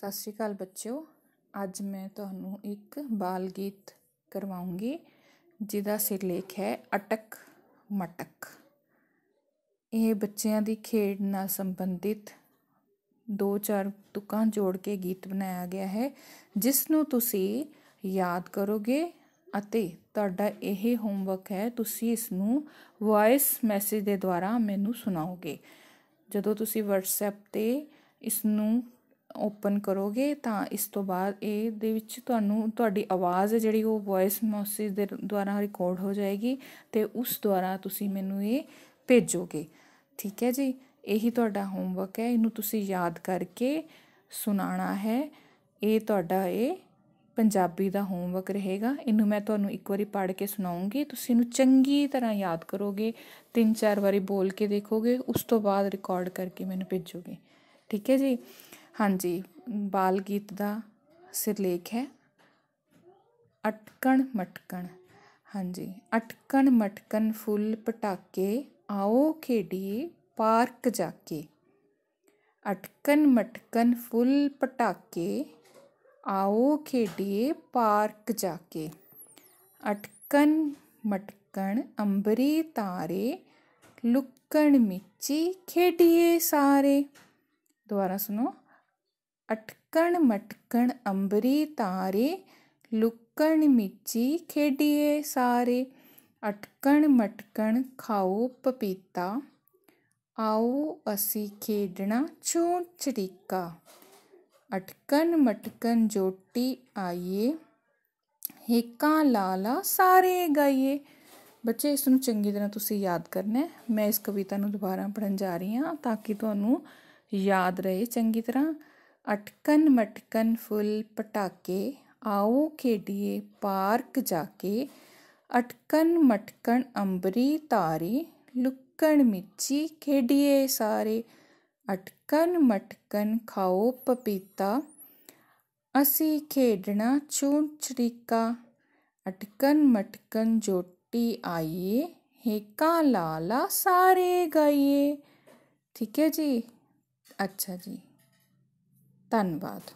ਸਤਿ ਸ਼੍ਰੀ ਅਕਾਲ ਬੱਚਿਓ ਅੱਜ ਮੈਂ ਤੁਹਾਨੂੰ ਇੱਕ ਬਾਲ ਗੀਤ ਕਰਵਾਉਂਗੀ ਜਿਹਦਾ ਸਿਰਲੇਖ ਹੈ ਅਟਕ ਮਟਕ ਇਹ ਬੱਚਿਆਂ ਦੀ ਖੇਡ ਨਾਲ ਸੰਬੰਧਿਤ ਦੋ ਚਾਰ ਤੁਕਾਂ ਜੋੜ ਕੇ ਗੀਤ ਬਣਾਇਆ ਗਿਆ ਹੈ ਜਿਸ ਨੂੰ ਤੁਸੀਂ ਯਾਦ ਕਰੋਗੇ ਅਤੇ ਤੁਹਾਡਾ ਇਹ ਹੋਮਵਰਕ ਹੈ ਤੁਸੀਂ ਇਸ ਨੂੰ ਵੌਇਸ ਮੈਸੇਜ ਦੇ ਦੁਆਰਾ ਮੈਨੂੰ ਸੁਣਾਓਗੇ ਜਦੋਂ ਤੁਸੀਂ WhatsApp ਤੇ ਇਸ ਨੂੰ ਓਪਨ ਕਰੋਗੇ ਤਾਂ ਇਸ ਤੋਂ ਬਾਅਦ ਇਹ ਦੇ ਵਿੱਚ ਤੁਹਾਨੂੰ ਤੁਹਾਡੀ ਆਵਾਜ਼ ਹੈ ਜਿਹੜੀ ਉਹ ਵੌਇਸ ਮੈਸੇਜ ਦੇ ਦੁਆਰਾ ਰਿਕਾਰਡ ਹੋ ਜਾਏਗੀ ਤੇ ਉਸ ਦੁਆਰਾ ਤੁਸੀਂ ਮੈਨੂੰ ਇਹ ਭੇਜੋਗੇ ਠੀਕ ਹੈ ਜੀ ਇਹੀ ਤੁਹਾਡਾ ਹੋਮਵਰਕ ਹੈ ਇਹਨੂੰ ਤੁਸੀਂ ਯਾਦ ਕਰਕੇ ਸੁਣਾਣਾ ਹੈ ਇਹ ਤੁਹਾਡਾ ਇਹ ਪੰਜਾਬੀ ਦਾ ਹੋਮਵਰਕ ਰਹੇਗਾ ਇਹਨੂੰ ਮੈਂ ਤੁਹਾਨੂੰ ਇੱਕ ਵਾਰੀ ਪੜ੍ਹ ਕੇ ਸੁਣਾਉਂਗੀ ਤੁਸੀਂ ਇਹਨੂੰ ਚੰਗੀ ਤਰ੍ਹਾਂ ਯਾਦ ਕਰੋਗੇ ਤਿੰਨ ਚਾਰ ਵਾਰੀ ਬੋਲ ਕੇ ਦੇਖੋਗੇ ਉਸ ਤੋਂ ਬਾਅਦ ਰਿਕਾਰਡ ਕਰਕੇ ਮੈਨੂੰ ਭੇਜੋਗੇ ਠੀਕ ਹੈ ਜੀ ਹਾਂਜੀ ਬਾਲ ਗੀਤ ਦਾ ਸਿਰਲੇਖ ਹੈ ਅਟਕਣ ਮਟਕਣ ਹਾਂਜੀ ਅਟਕਣ ਮਟਕਣ ਫੁੱਲ ਪਟਾਕੇ ਆਓ ਖੇਡੀਏ ਪਾਰਕ ਜਾ ਕੇ ਅਟਕਣ ਮਟਕਣ ਫੁੱਲ ਪਟਾਕੇ ਆਓ ਖੇਡੀਏ ਪਾਰਕ ਜਾ ਕੇ ਅਟਕਣ ਮਟਕਣ ਅੰਬਰੀ ਤਾਰੇ ਲੁੱਕਣ ਮਿੱਚੀ ਖੇਡੀਏ ਸਾਰੇ ਦੁਬਾਰਾ ਸੁਣੋ ਅਟਕਣ ਮਟਕਣ ਅੰਬਰੀ ਤਾਰੇ ਲੁਕਣ ਮਿੱਚੀ ਖੇਡੀਏ ਸਾਰੇ ਅਟਕਣ ਮਟਕਣ ਖਾਓ ਪਪੀਤਾ ਆਓ ਅਸੀਂ ਖੇਡਣਾ ਛੂਟ ਛੜੀਕਾ ਅਟਕਣ ਮਟਕਣ ਜੋਟੀ ਆਈਏ ਹੇਕਾ ਲਾਲਾ ਸਾਰੇ ਗਾਈਏ ਬੱਚੇ ਇਸ ਨੂੰ ਚੰਗੀ ਤਰ੍ਹਾਂ ਤੁਸੀਂ ਯਾਦ ਕਰਨਾ ਮੈਂ ਇਸ ਕਵਿਤਾ ਨੂੰ ਦੁਬਾਰਾ ਪੜਨ ਜਾ ਰਹੀ ਹਾਂ ਤਾਂ ਕਿ ਤੁਹਾਨੂੰ ਯਾਦ ਰਹੇ ਚੰਗੀ ਤਰ੍ਹਾਂ ਅਟਕਨ ਮਟਕਨ ਫੁੱਲ ਪਟਾਕੇ ਆਓ ਖੇਡੀਏ ਪਾਰਕ ਜਾ ਕੇ ਅਟਕਨ ਮਟਕਨ ਅੰਬਰੀ ਤਾਰੇ ਲੁੱਕਣ ਮੀਚੀ ਖੇਡੀਏ ਸਾਰੇ ਅਟਕਨ ਮਟਕਨ ਖਾਓ ਪਪੀਤਾ ਅਸੀਂ ਖੇਡਣਾ ਚੂਣ ਚੜੀਕਾ ਅਟਕਨ ਮਟਕਨ ਜੋਟੀ ਆਈਏ ਹੇਕਾ ਲਾਲਾ ਸਾਰੇ ਗਾਈਏ ਠੀਕ ਹੈ ਜੀ ਅੱਛਾ ਜੀ ਧੰਨਵਾਦ